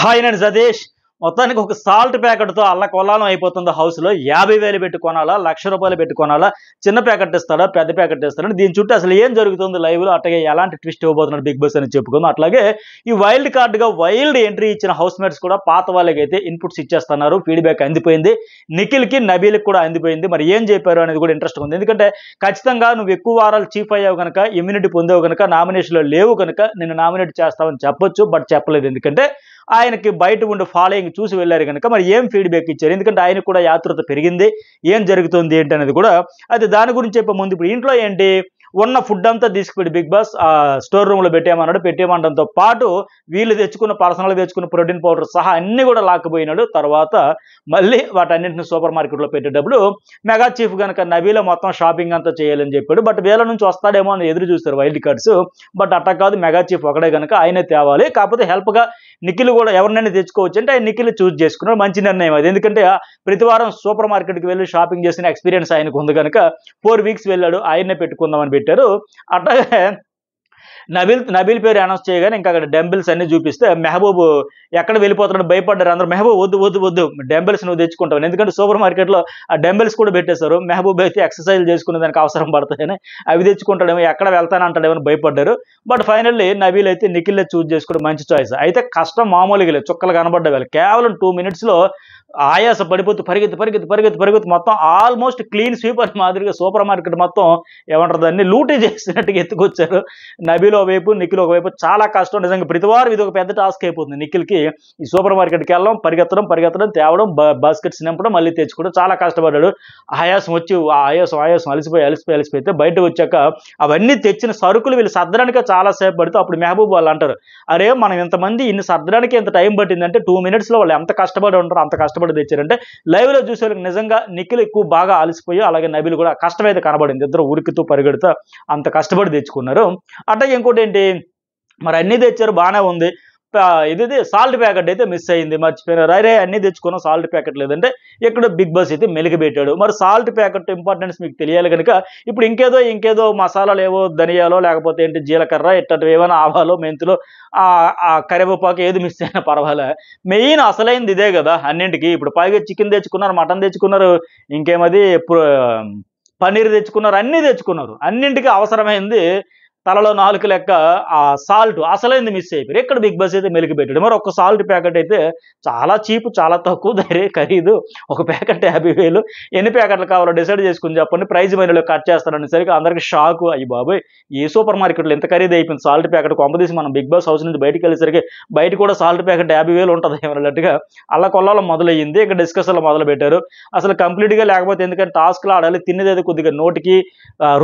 hi అండి సతీష్ మొత్తానికి ఒక సాల్ట్ ప్యాకెట్తో అల్ల కొలాలం అయిపోతుంది హౌస్లో యాభై వేలు పెట్టుకోనాలా లక్ష రూపాయలు పెట్టుకోనాలా చిన్న ప్యాకెట్ ఇస్తాడా పెద్ద ప్యాకెట్ ఇస్తాడా దీని చుట్టూ అసలు ఏం జరుగుతుంది లైవ్లో అట్లాగే ఎలాంటి ట్విస్ట్ ఇవ్వబోతున్నాడు బిగ్ బాస్ అని చెప్పుకుందాం అట్లాగే ఈ వైల్డ్ కార్డ్గా వైల్డ్ ఎంట్రీ ఇచ్చిన హౌస్ మేట్స్ కూడా పాత వాళ్ళకి అయితే ఇన్పుట్స్ ఇచ్చేస్తున్నారు ఫీడ్బ్యాక్ అందిపోయింది నిఖిల్కి నబీల్కి కూడా అందిపోయింది మరి ఏం చెప్పారు అనేది కూడా ఇంట్రెస్ట్ ఉంది ఎందుకంటే ఖచ్చితంగా నువ్వు ఎక్కువ వారాలు చీఫ్ అయ్యావు కనుక ఇమ్యూనిటీ పొందావు కనుక నామినేషన్లో లేవు కనుక నేను నామినేట్ చేస్తావని చెప్పొచ్చు బట్ చెప్పలేదు ఎందుకంటే ఆయనకి బయట ఉండి ఫాలోయింగ్ చూసి వెళ్ళారు కనుక మరి ఏం ఫీడ్బ్యాక్ ఇచ్చారు ఎందుకంటే ఆయన కూడా యాత్రత పెరిగింది ఏం జరుగుతుంది ఏంటి అనేది కూడా అది దాని గురించి చెప్పే ముందు ఇప్పుడు ఇంట్లో ఏంటి ఉన్న ఫుడ్ అంతా తీసుకుపోయి బిగ్ బాస్ ఆ స్టోర్ రూమ్లో పెట్టేయమన్నాడు పెట్టేయమనడంతో పాటు వీళ్ళు తెచ్చుకున్న పర్సనల్ తెచ్చుకున్న ప్రోటీన్ పౌడర్ సహా అన్ని కూడా లాక్కుపోయినాడు తర్వాత మళ్ళీ వాటన్నింటిని సూపర్ మార్కెట్లో పెట్టేటప్పుడు మెగా చీఫ్ కనుక నవీలో మొత్తం షాపింగ్ అంతా చేయాలని చెప్పాడు బట్ వీళ్ళ నుంచి వస్తాడేమో అని ఎదురు చూస్తారు వైల్డ్ కార్డ్స్ బట్ అట్ట కాదు మెగా చీఫ్ ఒకడే కనుక ఆయనే తేవాలి కాకపోతే హెల్ప్గా నిఖిల్ కూడా ఎవరినైనా తెచ్చుకోవచ్చు అంటే ఆయన నిఖిల్ చూస్ చేసుకున్నాడు మంచి నిర్ణయం అది ఎందుకంటే ప్రతి వారం సూపర్ మార్కెట్కి వెళ్ళి షాపింగ్ చేసిన ఎక్స్పీరియన్స్ ఆయనకు ఉంది కనుక ఫోర్ వీక్స్ వెళ్ళాడు ఆయన్నే పెట్టుకుందామని పెట్టి పెట్టారు అట్లాగే నబీల్ నబీల్ పేరు అనౌన్స్ చేయగానే ఇంకా అక్కడ డెంబిల్స్ అన్ని చూపిస్తే మెహబూబ్ ఎక్కడ వెళ్ళిపోతున్నాడు భయపడ్డారు అందరూ మెహబూబ్ వద్దు వద్దు వద్దు డెంబిల్స్ నువ్వు తెచ్చుకుంటావు ఎందుకంటే సూపర్ మార్కెట్లో ఆ డెంబిల్స్ కూడా పెట్టేశారు మెహబూబ్ అయితే ఎక్సర్సైజ్ చేసుకునే దానికి అవసరం పడతాయని అవి తెచ్చుకుంటాడేమో ఎక్కడ వెళ్తానంటాడేమో భయపడ్డారు బట్ ఫైనల్లీ నబీల్ అయితే నిఖిల్లే చూజ్ చేసుకోవడం మంచి చాయిస్ అయితే కష్టం మామూలుగా లేదు చుక్కలు కనబడ్డ కేవలం టూ మినిట్స్లో ఆయాస పడిపోతూ పరిగెత్తి పరిగెత్తి పరిగెత్తి పరిగెత్తి మొత్తం ఆల్మోస్ట్ క్లీన్ స్వీపర్ మాదిరిగా సూపర్ మార్కెట్ మొత్తం ఏమంటారు దాన్ని లూటీ చేసినట్టుగా ఎత్తుకొచ్చారు నబీల్ నిఖిల్ ఒకవైపు నిఖిల్ ఒకవైపు చాలా కష్టం నిజంగా ప్రతివారు ఇది ఒక పెద్ద టాస్క్ అయిపోతుంది నిఖిల్కి ఈ సూపర్ మార్కెట్కి వెళ్ళడం పరిగెత్తడం పరిగెత్తడం తేవడం బాస్కెట్స్ నింపడం మళ్ళీ తెచ్చుకోవడం చాలా కష్టపడ్డాడు ఆయాసం వచ్చి ఆ ఆయాసం ఆయాసం అలసిపోయి అలసిపోయి అలసిపోయితే బయట వచ్చాక అవన్నీ తెచ్చిన సరుకులు వీళ్ళు సర్దడానికి చాలా సేపు పడితే అప్పుడు మెహబూబ్ వాళ్ళు అంటారు అరే మనం ఇంతమంది ఇన్ని సర్దడానికి ఇంత టైం పట్టిందంటే టూ మినిట్స్లో వాళ్ళు ఎంత కష్టపడి ఉంటారు అంత కష్టపడి తెచ్చారంటే లైవ్లో చూసే వాళ్ళకి నిజంగా నిఖిల్ ఎక్కువ బాగా అలసిపోయి అలాగే నబిలు కూడా కష్టమైతే కనబడింది ఇద్దరు ఉరికితూ పరిగెడుతూ అంత కష్టపడి తెచ్చుకున్నారు అంటే ఇంకో ఇంకోటి ఏంటి మరి అన్నీ తెచ్చారు బాగానే ఉంది ఇది సాల్ట్ ప్యాకెట్ అయితే మిస్ అయింది మర్చిపోయినారు అరే అన్ని తెచ్చుకున్నాం సాల్ట్ ప్యాకెట్ లేదంటే ఇక్కడ బిగ్ బాస్ అయితే మెలిగిపెట్టాడు మరి సాల్ట్ ప్యాకెట్ ఇంపార్టెన్స్ మీకు తెలియాలి కనుక ఇప్పుడు ఇంకేదో ఇంకేదో మసాలాలు ఏవో ధనియాలో లేకపోతే ఏంటి జీలకర్ర ఇట్లాంటివి ఏమైనా ఆవాలు మెంతులు ఆ కరివేపాకు ఏది మిస్ అయినా పర్వాలే మెయిన్ అసలైంది ఇదే కదా అన్నింటికి ఇప్పుడు పైగా చికెన్ తెచ్చుకున్నారు మటన్ తెచ్చుకున్నారు ఇంకేమది పన్నీర్ తెచ్చుకున్నారు అన్నీ తెచ్చుకున్నారు అన్నింటికి అవసరమైంది తలలో నాలుగు లెక్క ఆ సాల్ట్ అసలైంది మిస్ అయిపోయారు ఇక్కడ బిగ్ బాస్ అయితే మెలికి పెట్టాడు మరి ఒక సాల్ట్ ప్యాకెట్ అయితే చాలా చీప్ చాలా తక్కువ ధరే ఖరీదు ఒక ప్యాకెట్ యాభై వేలు ఎన్ని ప్యాకెట్లు కావాలో డిసైడ్ చేసుకుని చెప్పండి ప్రైజ్ మనీలో కట్ సరికి అందరికి షాక్ అయ్యి బాబాయ్ ఏ సూపర్ మార్కెట్లో ఎంత ఖరీదు అయిపోయింది సాల్ట్ ప్యాకెట్ కొంపదీసి మనం బిగ్ బాస్ హౌస్ నుంచి బయటకు వెళ్ళేసరికి బయట కూడా సాల్ట్ ప్యాకెట్ యాభై వేలు ఉంటుంది ఏమన్నట్టుగా అలా కొల్లలో మొదలయ్యింది ఇక్కడ డిస్కషన్లో మొదలు పెట్టారు అసలు కంప్లీట్గా లేకపోతే ఎందుకంటే టాస్క్లో ఆడాలి తినేది కొద్దిగా నోటికి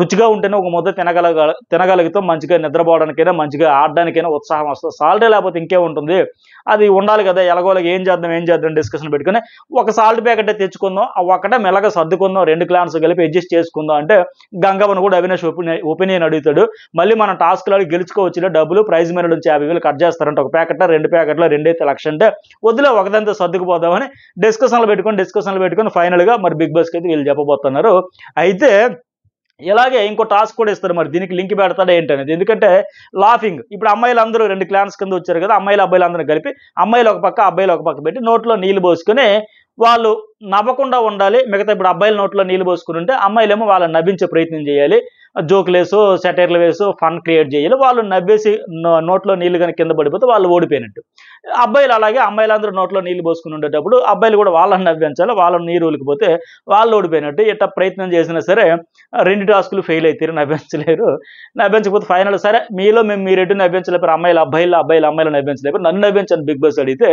రుచిగా ఉంటేనే ఒక ముద్ద తినగలగ తినగలిగితే జీవితం మంచిగా నిద్రపోవడానికైనా మంచిగా ఆడడానికైనా ఉత్సాహం వస్తుంది సాలరీ లేకపోతే ఇంకే ఉంటుంది అది ఉండాలి కదా ఎలగోలకి ఏం చేద్దాం ఏం చేద్దాం డిస్కషన్ పెట్టుకుని ఒక సాల్ట్ ప్యాకెట్ తెచ్చుకుందాం ఒకటే మెలగ సర్దుకుందాం రెండు క్లాన్స్ కలిపి అడ్జస్ట్ చేసుకుందాం అంటే గంగవన్ కూడా అవినాష్ ఒపీనియన్ అడుగుతాడు మళ్ళీ మనం టాస్క్లో గెలుచుకోవచ్చు డబ్బులు ప్రైజ్ మీద నుంచి యాభై వేలు కట్ చేస్తారంటే ఒక ప్యాకెట్లో రెండు ప్యాకెట్లో రెండైతే లక్ష అంటే వదిలే ఒకదంతా సర్దుకుపోదామని డిస్కషన్లు పెట్టుకొని డిస్కషన్లు పెట్టుకొని ఫైనల్గా మరి బిగ్ బాస్కి అయితే వీళ్ళు చెప్పబోతున్నారు అయితే ఇలాగే ఇంకో టాస్క్ కూడా ఇస్తారు మరి దీనికి లింక్ పెడతాడు ఏంటనేది ఎందుకంటే లాఫింగ్ ఇప్పుడు అమ్మాయిలు అందరూ రెండు క్లాన్స్ కింద వచ్చారు కదా అమ్మాయిలు అబ్బాయిలు అందరూ కలిపి అమ్మాయిలు ఒక పక్క అబ్బాయిలు ఒక పక్క పెట్టి నోట్లో నీళ్ళు పోసుకొని వాళ్ళు నవ్వకుండా ఉండాలి మిగతా ఇప్పుడు అబ్బాయిల నోట్లో నీళ్ళు పోసుకుని ఉంటే అమ్మాయిలేమో వాళ్ళని నవ్వించే ప్రయత్నం చేయాలి జోకులు వేసో సెటైర్లు వేసు ఫన్ క్రియేట్ చేయాలి వాళ్ళు నవ్వేసి నోట్లో నీళ్ళు కనుక కింద పడిపోతే వాళ్ళు ఓడిపోయినట్టు అబ్బాయిలు అలాగే అమ్మాయిలందరూ నోట్లో నీళ్ళు పోసుకుని ఉండేటప్పుడు అబ్బాయిలు కూడా వాళ్ళని నవ్వించాలి వాళ్ళని నీరు ఊలికిపోతే వాళ్ళు ఓడిపోయినట్టు ఇట్లా ప్రయత్నం చేసినా సరే రెండు టాస్కులు ఫెయిల్ అవుతారు నవ్వించలేరు నవ్వించకపోతే ఫైనల్ సరే మీలో మేము మీరెటు నవ్వించలేపారు అమ్మాయిలు అబ్బాయిలు అబ్బాయిలు అమ్మాయిలు నవ్వించలేపారు నన్ను నవ్వించాను బిగ్ బాస్ అడిగితే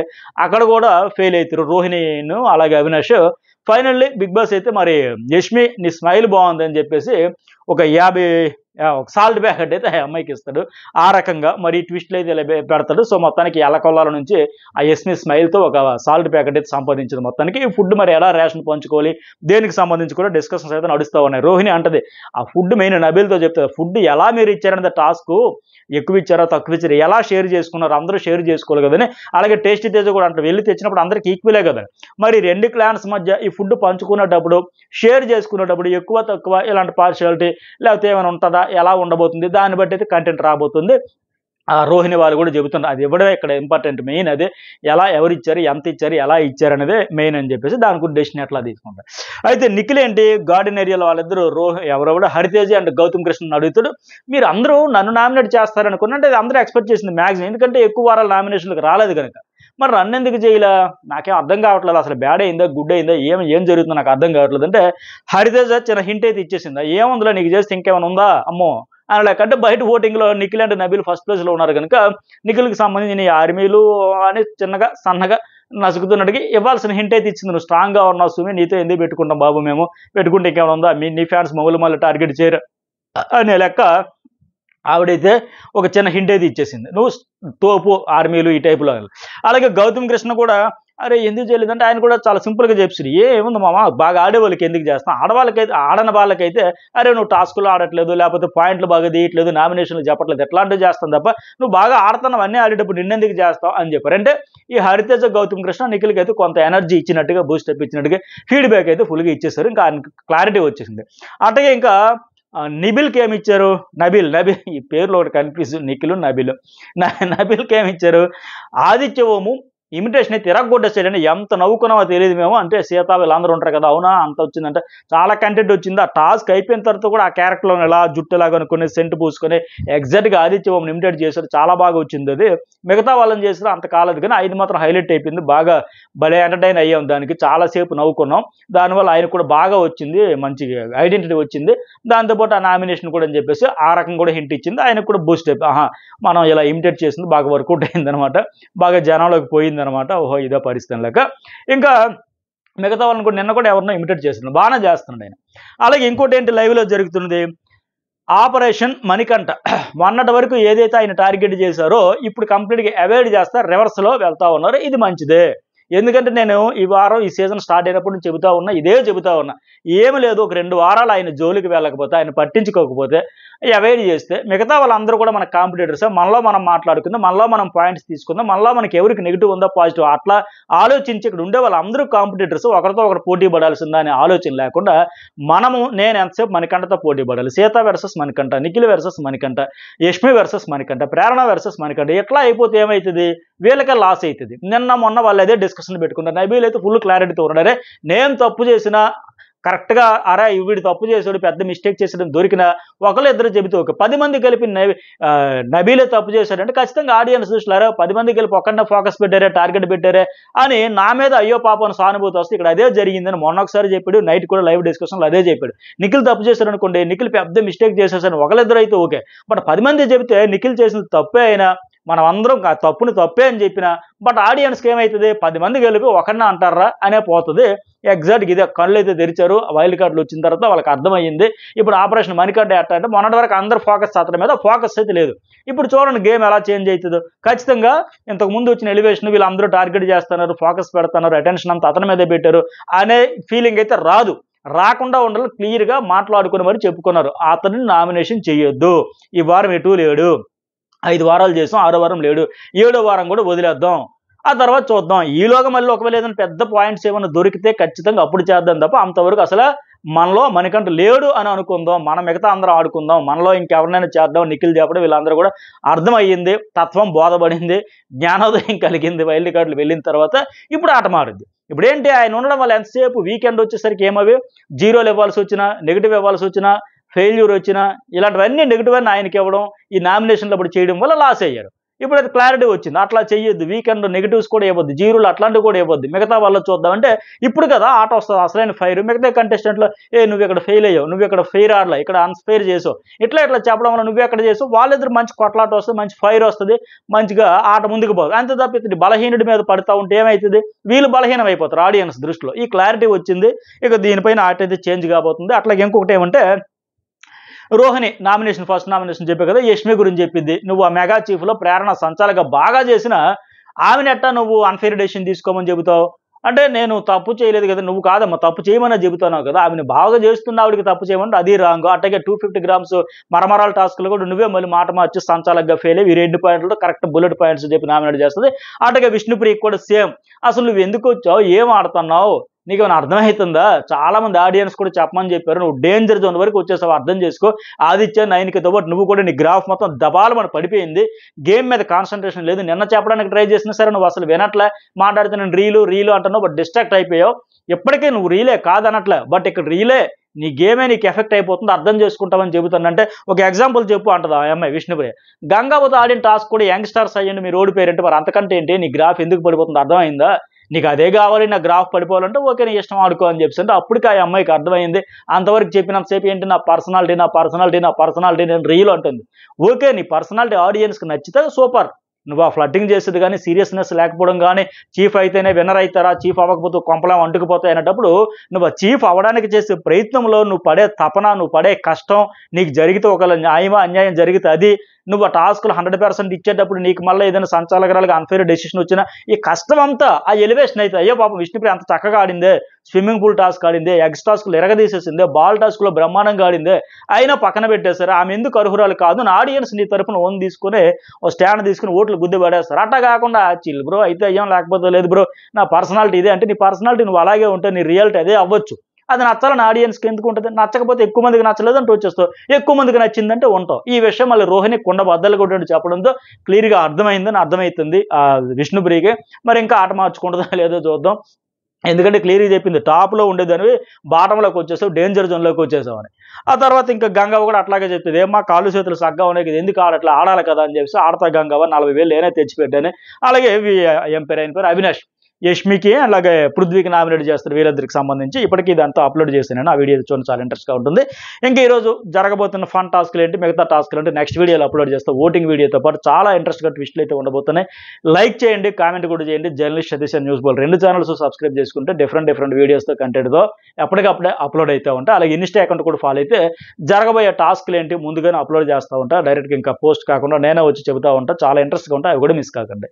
అక్కడ కూడా ఫెయిల్ అవుతారు రోహిణిను అలాగే అవినాష్ ఫైనల్లీ బిగ్ బాస్ చేత మరి యష్మి నీ స్మైల్ బాగుందని చెప్పేసి ఒక 50 ఒక సాల్ట్ బ్యాగ్ అంటే అయితే అమ్మాయికి ఇస్తాడు ఆ రకంగా మరి ట్విస్ట్లు అయితే పెడతాడు సో మొత్తానికి ఎలకొల్లాల నుంచి ఆ ఎస్మి స్మైల్తో ఒక సాల్ట్ ప్యాకెట్ అయితే సంపాదించింది మొత్తానికి ఈ ఫుడ్ మరి ఎలా రేషన్ పంచుకోవాలి దేనికి సంబంధించి కూడా డిస్కషన్స్ అయితే నడుస్తూ ఉన్నాయి రోహిణి అంటది ఆ ఫుడ్ మెయిన్ నబీల్తో చెప్తారు ఫుడ్ ఎలా మీరు ఇచ్చారనేది టాస్క్ ఎక్కువ ఇచ్చారో తక్కువ ఇచ్చారు ఎలా షేర్ చేసుకున్నారు అందరూ షేర్ చేసుకోవాలి కదని అలాగే టేస్ట్ తేజ కూడా అంటారు వెళ్ళి తెచ్చినప్పుడు అందరికీ ఈక్వలే కదా మరి రెండు క్లాన్స్ మధ్య ఈ ఫుడ్ పంచుకునేటప్పుడు షేర్ చేసుకునేటప్పుడు ఎక్కువ తక్కువ ఇలాంటి పార్షియాలిటీ లేకపోతే ఏమైనా ఉంటుందా ఎలా ఉండబోతుంది దాన్ని బట్టి అయితే కంటెంట్ రాబోతుంది రోహిణి వాళ్ళు కూడా చెబుతున్నారు అది ఇవ్వడమే ఇక్కడ ఇంపార్టెంట్ మెయిన్ అది ఎలా ఎవరు ఇచ్చారు ఎంత ఇచ్చారు ఎలా ఇచ్చారు అనేది మెయిన్ అని చెప్పేసి దాని గురించి డెసిషన్ ఎట్లా తీసుకుంటారు అయితే నిఖిల్ ఏంటి గార్డెన్ ఏరియాలో వాళ్ళిద్దరూ రోహి ఎవరో కూడా హరితేజ్ అండ్ గౌతమ్ కృష్ణ అడుగుతాడు మీరు అందరూ నన్ను నామినేట్ చేస్తారనుకున్నట్టు అది అందరూ ఎక్స్పెక్ట్ చేసింది మ్యాక్సిమం ఎందుకంటే ఎక్కువ వారాల నామినేషన్లకు రాలేదు కనుక మరి రన్ ఎందుకు చేయలే నాకేం అర్థం కావట్లేదు అసలు బ్యాడ్ అయిందా గుడ్ అయిందా ఏం ఏం జరుగుతుందో నాకు అర్థం కావట్లేదు అంటే హరితేజ చిన్న హింట్ అయితే ఇచ్చేసిందా ఏముందిలే నీకు చేస్తే ఇంకేమైనా ఉందా అమ్మో అని లేకంటే బయట ఓటింగ్లో నిఖిల్ అండ్ నబీల్ ఫస్ట్ ప్లేస్లో ఉన్నారు కనుక నిఖిల్కి సంబంధించిన ఆర్మీలు అని చిన్నగా సన్నగా నసుకుతున్నట్టుగా ఇవ్వాల్సిన హింట్ అయితే ఇచ్చింది నువ్వు స్ట్రాంగ్గా ఉన్నావు సుమి నీతో ఎందుకు పెట్టుకుంటాం బాబు మేము పెట్టుకుంటే ఇంకేమైనా ఉందా మీ నీ ఫ్యాన్స్ మొగలు మళ్ళీ టార్గెట్ చేయరు అనే లెక్క ఆవిడైతే ఒక చిన్న హింట్ అయితే ఇచ్చేసింది నువ్వు తోపు ఆర్మీలు ఈ టైపులో అలాగే గౌతమ్ కృష్ణ కూడా అరే ఎందుకు చేయలేదు అంటే ఆయన కూడా చాలా సింపుల్గా చెప్పారు ఏముంది మామ బాగా ఆడేవాళ్ళకి ఎందుకు చేస్తాం ఆడవాళ్ళకైతే ఆడని వాళ్ళకైతే అరే నువ్వు టాస్కులు ఆడట్లేదు లేకపోతే పాయింట్లు బాగా తీయట్లేదు నామినేషన్లు చెప్పట్లేదు ఎట్లాంటివి చేస్తాం తప్ప నువ్వు బాగా ఆడుతున్నావు అన్నీ ఆడేటప్పుడు నిన్నెందుకు చేస్తావు అని చెప్పారు అంటే ఈ హరితేజ గౌతమ్ కృష్ణ నిఖిల్కి అయితే కొంత ఎనర్జీ ఇచ్చినట్టుగా బూస్టప్ ఇచ్చినట్టుగా ఫీడ్బ్యాక్ అయితే ఫుల్గా ఇచ్చేసారు ఇంకా క్లారిటీ వచ్చేసింది అట్లాగే ఇంకా నిబిల్కి ఏమి ఇచ్చారు నబిల్ నబిల్ ఈ పేర్లో ఒకటి కన్ఫ్యూజ్ నిఖిలు నబిల్ నబిల్కి ఏమి ఇచ్చారు ఆదిత్యవోము ఇమిటేషన్ ఇమిటేషన్ని తిరగొట్టేసాడని ఎంత నవ్వుకున్నామో తెలియదు మేము అంటే సీత వీళ్ళందరూ ఉంటారు కదా అవునా అంత వచ్చిందంటే చాలా కంటెంట్ వచ్చింది ఆ టాస్క్ అయిపోయిన తర్వాత కూడా ఆ క్యారెక్టర్లో ఎలా జుట్టు ఎలా కనుక్కొని సెంట్ పూసుకొని ఎగ్జాక్ట్గా ఆదిత్య బాబు ఇమిటేట్ చేశారు చాలా బాగా వచ్చింది అది మిగతా వాళ్ళని చేసిన అంత కాలేదు కానీ ఆయన మాత్రం హైలైట్ అయిపోయింది బాగా భలే ఎంటర్టైన్ అయ్యాం దానికి చాలాసేపు నవ్వుకున్నాం దానివల్ల ఆయన కూడా బాగా వచ్చింది మంచి ఐడెంటిటీ వచ్చింది దాంతోపాటు ఆ నామినేషన్ కూడా అని చెప్పేసి ఆ రకం కూడా హింట్ ఇచ్చింది ఆయనకు కూడా బూస్ట్ అయిపోయి ఆహా మనం ఇలా ఇమిటేట్ చేసింది బాగా వర్కౌట్ అనమాట బాగా జనంలోకి పోయింది అర్థమైందనమాట ఓహో ఇదో పరిస్థితి లెక్క ఇంకా మిగతా వాళ్ళని కూడా నిన్న కూడా ఎవరినో ఇమిటేట్ చేస్తున్నాడు బాగానే చేస్తున్నాడు ఆయన అలాగే ఇంకోటి ఏంటి లైవ్లో జరుగుతున్నది ఆపరేషన్ మణికంఠ మొన్నటి వరకు ఏదైతే ఆయన టార్గెట్ చేశారో ఇప్పుడు కంప్లీట్గా అవాయిడ్ చేస్తారు రివర్స్లో వెళ్తా ఉన్నారు ఇది మంచిదే ఎందుకంటే నేను ఈ వారం ఈ సీజన్ స్టార్ట్ అయినప్పుడు నేను చెబుతా ఉన్నా ఇదే చెబుతా ఉన్నా ఏమి లేదు ఒక రెండు వారాలు ఆయన జోలికి వెళ్ళకపోతే ఆయన పట్టించుకోకపోతే అవైడ్ చేస్తే మిగతా వాళ్ళందరూ కూడా మన కాంపిటేటర్స్ మనలో మనం మాట్లాడుకుందాం మనలో మనం పాయింట్స్ తీసుకుందాం మనలో మనకి ఎవరికి నెగిటివ్ ఉందా పాజిటివ్ అట్లా ఆలోచించి ఇక్కడ ఉండే వాళ్ళందరూ కాంపిటేటర్స్ ఒకరితో ఒకరు పోటీ పడాల్సిందా అనే ఆలోచన లేకుండా మనము నేను ఎంతసేపు మణికంఠతో పోటీ పడాలి Sita versus Manikanta Nikhil versus Manikanta Yashmi versus Manikanta Prerana versus Manikanta ఎట్లా అయిపోతే ఏమవుతుంది వీళ్ళకే లాస్ అవుతుంది నిన్న మొన్న వాళ్ళు అదే డిస్కస్ డిస్కషన్లు పెట్టుకున్నారు నైబీలు అయితే ఫుల్ క్లారిటీతో ఉన్నారే నేను తప్పు చేసినా కరెక్ట్గా అరా వీడు తప్పు చేసాడు పెద్ద మిస్టేక్ చేసడం దొరికిన ఒకళ్ళు ఇద్దరు చెబితే ఒక పది మంది కలిపి నబీలే తప్పు చేశాడంటే ఖచ్చితంగా ఆడియన్స్ చూసినారా పది మంది కలిపి ఒక్కడనే ఫోకస్ పెట్టారే టార్గెట్ పెట్టారే అని నా మీద అయ్యో పాప సానుభూతి వస్తే ఇక్కడ అదే జరిగిందని మొన్న ఒకసారి చెప్పాడు నైట్ కూడా లైవ్ డిస్కషన్లో అదే చెప్పాడు నిఖిల్ తప్పు చేశాడు అనుకోండి నిఖిల్ పెద్ద మిస్టేక్ చేసేసాను ఒకళ్ళిద్దరు అయితే ఓకే బట్ పది మంది చెబితే నిఖిల్ చేసిన తప్పే అయినా మనం అందరం తప్పుని తప్పే అని చెప్పిన బట్ ఆడియన్స్కి ఏమవుతుంది పది మంది గెలిపి ఒకన్నా అంటారా అనే పోతుంది ఎగ్జాక్ట్గా ఇదే కళ్ళు అయితే తెరిచారు వైల్డ్ కార్డులు వచ్చిన తర్వాత వాళ్ళకి అర్థమైంది ఇప్పుడు ఆపరేషన్ మణికర్డ్ ఎట్ట అంటే మొన్నటి వరకు అందరు ఫోకస్ అతని మీద ఫోకస్ అయితే లేదు ఇప్పుడు చూడండి గేమ్ ఎలా చేంజ్ అవుతుందో ఖచ్చితంగా ఇంతకు ముందు వచ్చిన ఎలివేషన్ వీళ్ళందరూ టార్గెట్ చేస్తున్నారు ఫోకస్ పెడతారు అటెన్షన్ అంతా అతని మీదే పెట్టారు అనే ఫీలింగ్ అయితే రాదు రాకుండా ఉండాలి క్లియర్గా మాట్లాడుకుని మరి చెప్పుకున్నారు అతన్ని నామినేషన్ చేయొద్దు ఈ వారం ఎటు లేడు ఐదు వారాలు చేసాం ఆరో వారం లేడు ఏడో వారం కూడా వదిలేద్దాం ఆ తర్వాత చూద్దాం ఈలోగా మళ్ళీ ఒకవేళ ఏదైనా పెద్ద పాయింట్స్ ఏమైనా దొరికితే ఖచ్చితంగా అప్పుడు చేద్దాం తప్ప అంతవరకు అసలు మనలో మనకంటూ లేడు అని అనుకుందాం మనం మిగతా అందరూ ఆడుకుందాం మనలో ఇంకెవరినైనా చేద్దాం నిఖిల్ చేపడం వీళ్ళందరూ కూడా అర్థమయ్యింది తత్వం బోధపడింది జ్ఞానోదయం కలిగింది వైల్డ్ కార్డులు వెళ్ళిన తర్వాత ఇప్పుడు ఆట మారింది ఇప్పుడేంటి ఆయన ఉండడం వల్ల ఎంతసేపు వీకెండ్ వచ్చేసరికి ఏమవి జీరోలు ఇవ్వాల్సి వచ్చినా నెగిటివ్ ఇవ్వాల్సి వచ్చినా ఫెయిల్యూర్ వచ్చినా ఇలాంటివన్నీ నెగిటివ్ అని ఆయనకి ఇవ్వడం ఈ నామినేషన్లు అప్పుడు చేయడం వల్ల లాస్ అయ్యారు ఇప్పుడు అది క్లారిటీ వచ్చింది అట్లా చేయొద్దు వీకెండ్ నెగిటివ్స్ కూడా ఇవ్వద్దు జీరోలు అట్లాంటివి కూడా ఇవ్వద్దు మిగతా వాళ్ళు చూద్దాం అంటే ఇప్పుడు కదా ఆట వస్తుంది అసలైన ఫైర్ మిగతా కంటెస్టెంట్లో ఏ నువ్వు ఇక్కడ ఫెయిల్ అయ్యావు నువ్వు ఇక్కడ ఫెయిర్ ఆడలా ఇక్కడ అన్స్పైర్ చేసావు ఇట్లా ఇట్లా చెప్పడం వల్ల నువ్వు ఎక్కడ చేసావు వాళ్ళిద్దరు మంచి కొట్లాట వస్తుంది మంచి ఫైర్ వస్తుంది మంచిగా ఆట ముందుకు పోదు అంతే తప్ప బలహీనుడి మీద పడతా ఉంటే ఏమవుతుంది వీళ్ళు బలహీనం అయిపోతారు ఆడియన్స్ దృష్టిలో ఈ క్లారిటీ వచ్చింది ఇక దీనిపైన ఆట అయితే చేంజ్ కాబోతుంది అట్లాగే ఇంకొకటి ఏమంటే రోహిణి నామినేషన్ ఫస్ట్ నామినేషన్ చెప్పే కదా యష్మి గురించి చెప్పింది నువ్వు ఆ మెగా చీఫ్లో ప్రేరణ సంచాలగా బాగా చేసిన ఆమెనెట్టా నువ్వు అన్ఫేర్ డెసిషన్ తీసుకోమని చెబుతావు అంటే నేను తప్పు చేయలేదు కదా నువ్వు కాదమ్మా తప్పు చేయమని చెబుతున్నావు కదా ఆమెను బాగా చేస్తున్న ఆవిడకి తప్పు చేయమంటే అది రాంగ్ అట్టగే టూ ఫిఫ్టీ గ్రామ్స్ మరమరాల టాస్క్లు కూడా నువ్వే మళ్ళీ మాట మార్చి సంచాలకగా ఫెయిల్ అయ్యి ఈ రెండు పాయింట్లు కరెక్ట్ బుల్లెట్ పాయింట్స్ చెప్పి నామినేట్ చేస్తుంది అట్టగే విష్ణుప్రియ కూడా సేమ్ అసలు నువ్వు ఎందుకు వచ్చావు ఏం ఆడుతున్నావు నీకు ఏమైనా అర్థమవుతుందా చాలా మంది ఆడియన్స్ కూడా చెప్పమని చెప్పారు నువ్వు డేంజర్ జోన్ వరకు వచ్చేసావు అర్థం చేసుకో ఆదిత్య నైన్కితో పాటు నువ్వు కూడా నీ గ్రాఫ్ మొత్తం దబాలు మన పడిపోయింది గేమ్ మీద కాన్సన్ట్రేషన్ లేదు నిన్న చెప్పడానికి ట్రై చేసినా సరే నువ్వు అసలు వినట్లే మాట్లాడితే నేను రీలు రీలు అంటున్నావు బట్ డిస్ట్రాక్ట్ అయిపోయావు ఎప్పటికీ నువ్వు రీలే కాదనట్లే బట్ ఇక్కడ రీలే నీ గేమే నీకు ఎఫెక్ట్ అయిపోతుంది అర్థం చేసుకుంటామని చెబుతానంటే ఒక ఎగ్జాంపుల్ చెప్పు అంటుంది ఆ అమ్మాయి విష్ణుప్రియ గంగావతి ఆడిన టాస్క్ కూడా స్టార్స్ అయ్యండి మీరు ఓడిపోయారంటే మరి అంతకంటే ఏంటి నీ గ్రాఫ్ ఎందుకు పడిపోతుంది అర్థమైందా నీకు అదే కావాలి నా గ్రాఫ్ పడిపోవాలంటే ఓకే నీ ఇష్టం ఆడుకో అని చెప్పి అంటే అప్పటికి ఆ అమ్మాయికి అర్థమైంది అంతవరకు చెప్పినంతసేపు ఏంటి నా పర్సనాలిటీ నా పర్సనాలిటీ నా పర్సనాలిటీ నేను రియల్ అంటుంది ఓకే నీ పర్సనాలిటీ ఆడియన్స్కి నచ్చితే సూపర్ నువ్వు ఆ ఫ్లడ్డింగ్ చేసేది కానీ సీరియస్నెస్ లేకపోవడం కానీ చీఫ్ అయితేనే విన్నర్ అవుతారా చీఫ్ అవ్వకపోతే కొంపలా అంటుకుపోతాయి అనేటప్పుడు నువ్వు ఆ చీఫ్ అవ్వడానికి చేసే ప్రయత్నంలో నువ్వు పడే తపన నువ్వు పడే కష్టం నీకు జరిగితే ఒకవేళ న్యాయమా అన్యాయం జరిగితే అది నువ్వు ఆ టాస్క్లు హండ్రెడ్ పర్సెంట్ ఇచ్చేటప్పుడు నీకు మళ్ళీ ఏదైనా సంచాలకరాలుగా అన్ఫేర్ డెసిషన్ వచ్చినా ఈ కష్టం అంతా ఆ ఎలివేషన్ అయితే అయ్యో పాపం విష్ణుప్రియ అంత చక్కగా ఆడిందే స్విమ్మింగ్ పూల్ టాస్క్ ఆడిందే ఎగ్స్ టాస్క్లు ఎరగదీసేసిందే బాల్ టాస్క్లో బ్రహ్మాండంగా ఆడిందే అయినా పక్కన పెట్టేశారు ఆమె ఎందుకు అర్హురాలు కాదు అని ఆడియన్స్ నీ తరఫున ఓన్ తీసుకుని ఓ స్టాండ్ తీసుకుని ఓట్లు గుద్ది పడేస్తారు అట్టా కాకుండా చిల్ బ్రో అయితే అయ్యాం లేకపోతే లేదు బ్రో నా పర్సనాలిటీ ఇదే అంటే నీ పర్సనాలిటీ నువ్వు అలాగే ఉంటే నీ రియాలిటీ అదే అవ్వచ్చు అది నచ్చాలని ఆడియన్స్కి ఎందుకు ఉంటుంది నచ్చకపోతే ఎక్కువ మందికి నచ్చలేదంటే వచ్చేస్తావు ఎక్కువ మందికి నచ్చిందంటే ఉంటావు ఈ విషయం మళ్ళీ రోహిణి కుండ బద్దలు కొట్టండి చెప్పడంతో క్లియర్గా అర్థమైందని అర్థమవుతుంది విష్ణుప్రియకి మరి ఇంకా ఆట మార్చుకుంటుందా లేదో చూద్దాం ఎందుకంటే క్లియర్గా చెప్పింది టాప్లో ఉండేదానివి బాటంలోకి వచ్చేసావు డేంజర్ జోన్లోకి వచ్చేసావు అని ఆ తర్వాత ఇంకా గంగవ్వ కూడా అట్లాగే చెప్పింది ఏమా కాళ్ళు చేతులు సగ్గా ఉన్నాయి ఎందుకు ఆడట్లా ఆడాలి కదా అని చెప్పేసి ఆడతా గంగవ్వ నలభై వేలు నేనే తెచ్చిపెట్టాను అలాగే ఎంపీ అయిన పేరు అవినాష్ యష్మికి అలాగే పృథ్వీకి నామినేట్ చేస్తారు వీరిద్దరికి సంబంధించి ఇప్పటికీ దాంతో అప్లోడ్ చేశాను ఆ వీడియో చూడండి చాలా ఇంట్రెస్ట్గా ఉంటుంది ఇంకా ఈరోజు జరగబోతున్న ఫన్ టాస్క్లు ఏంటి మిగతా టాస్క్లు అంటే నెక్స్ట్ వీడియోలు అప్లోడ్ చేస్తే ఓటింగ్ వీడియోతో పాటు చాలా ఇంట్రెస్ట్గా ట్విస్ట్లు అయితే ఉండబోతున్నాయి లైక్ చేయండి కామెంట్ కూడా చేయండి journalist Satish and news Bol రెండు ఛానల్స్ సబ్స్క్రైబ్ చేసుకుంటే డిఫరెంట్ డిఫరెంట్ వీడియోస్తో కంటెంట్తో ఎప్పటికప్పుడే అప్లోడ్ అవుతూ ఉంటాయి అలాగే ఇన్స్టా అకౌంట్ కూడా ఫాలో అయితే జరగబోయే టాస్క్లు ఏంటి ముందుగానే అప్లోడ్ చేస్తూ ఉంటా డైరెక్ట్గా ఇంకా పోస్ట్ కాకుండా నేనే వచ్చి చెబుతూ ఉంటా చాలా ఇంట్రెస్ట్గా ఉంటా అవి కూడా మిస్ కాకండి